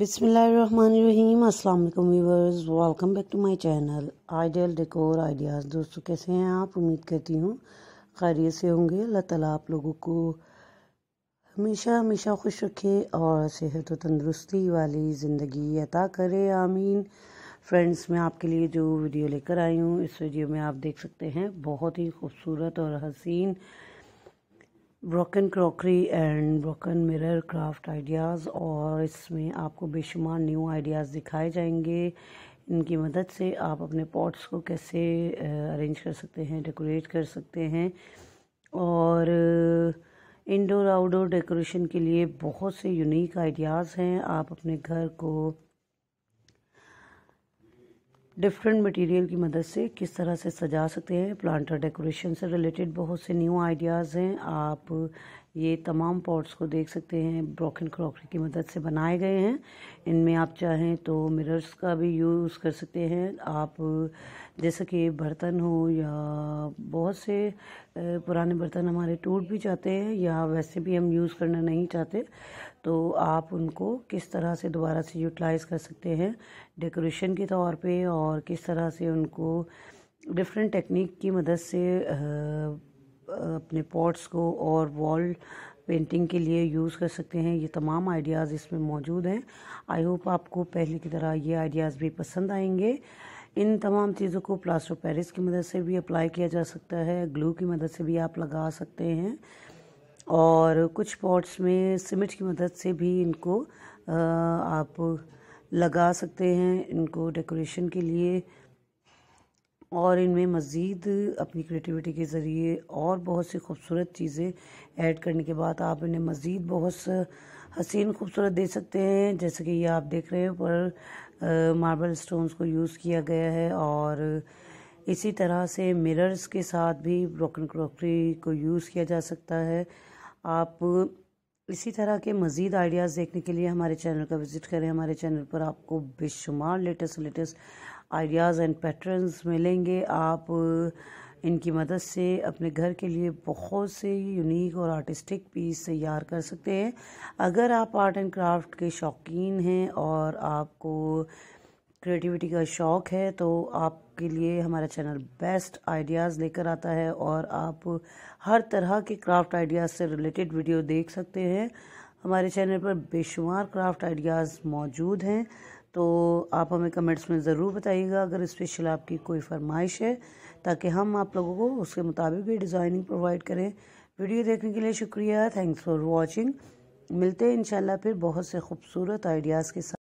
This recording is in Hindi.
बिसमीम अस्सलाम वालेकुम viewers welcome back to my channel ideal decor ideas दोस्तों कैसे हैं आप उम्मीद करती हूँ खैरियत से होंगे अल्लाह ताला आप लोगों को हमेशा हमेशा खुश रखे और सेहत व तंदरुस्ती वाली ज़िंदगी अता करे आमीन फ्रेंड्स मैं आपके लिए जो वीडियो लेकर आई हूँ इस वीडियो में आप देख सकते हैं बहुत ही खूबसूरत और हसीन broken crockery and broken mirror craft ideas और इसमें आपको बेशुमार न्यू आइडियाज़ दिखाए जाएंगे इनकी मदद से आप अपने पॉट्स को कैसे अरेंज कर सकते हैं डेकोरेट कर सकते हैं और इंडोर आउटडोर डेकोरेशन के लिए बहुत से यूनिक आइडियाज़ हैं आप अपने घर को डिफरेंट मटेरियल की मदद से किस तरह से सजा सकते हैं प्लांटर डेकोरेशन से रिलेटेड बहुत से न्यू आइडियाज़ हैं आप ये तमाम पॉट्स को देख सकते हैं ब्रोकन क्रॉकरी की मदद से बनाए गए हैं इनमें आप चाहें तो मिरर्स का भी यूज़ कर सकते हैं आप जैसे कि बर्तन हो या बहुत से पुराने बर्तन हमारे टूट भी जाते हैं या वैसे भी हम यूज़ करना नहीं चाहते तो आप उनको किस तरह से दोबारा से यूटिलाइज़ कर सकते हैं डेकोरेशन के तौर पर और किस तरह से उनको डिफरेंट टेक्निक की मदद से अपने पॉट्स को और वॉल पेंटिंग के लिए यूज़ कर सकते हैं ये तमाम आइडियाज़ इसमें मौजूद हैं आई होप आपको पहले की तरह ये आइडियाज़ भी पसंद आएंगे इन तमाम चीज़ों को प्लास्टर पेरिस की मदद से भी अप्लाई किया जा सकता है ग्लू की मदद से भी आप लगा सकते हैं और कुछ पॉट्स में सीमेंट की मदद से भी इनको आप लगा सकते हैं इनको डेकोरेशन के लिए और इनमें मज़ीद अपनी क्रिएटिविटी के ज़रिए और बहुत सी खूबसूरत चीज़ें ऐड करने के बाद आप इन्हें मज़ीद बहुत हसीन खूबसूरत दे सकते हैं जैसे कि ये आप देख रहे हैं पर मार्बल स्टोन्स को यूज़ किया गया है और इसी तरह से मिरर्स के साथ भी ब्रोकन क्रॉकरी को यूज़ किया जा सकता है आप इसी तरह के मज़ीद आइडियाज़ देखने के लिए हमारे चैनल का विज़िट करें हमारे चैनल पर आपको बेशुमार latest latest ideas and patterns मिलेंगे आप इनकी मदद से अपने घर के लिए बहुत से यूनिक और आर्टिस्टिक पीस तैयार कर सकते हैं अगर आप आर्ट एंड क्राफ्ट के शौकीन हैं और आपको क्रिएटिविटी का शौक़ है तो आपके लिए हमारा चैनल बेस्ट आइडियाज़ लेकर आता है और आप हर तरह के क्राफ्ट आइडियाज़ से रिलेटेड वीडियो देख सकते हैं हमारे चैनल पर बेशुमार क्राफ्ट आइडियाज़ मौजूद हैं तो आप हमें कमेंट्स में ज़रूर बताइएगा अगर स्पेशल आपकी कोई फरमाइश है ताकि हम आप लोगों को उसके मुताबिक भी डिज़ाइनिंग प्रोवाइड करें वीडियो देखने के लिए शुक्रिया थैंक्स फॉर वॉचिंग मिलते हैं इंशाल्लाह फिर बहुत से खूबसूरत आइडियाज़ के साथ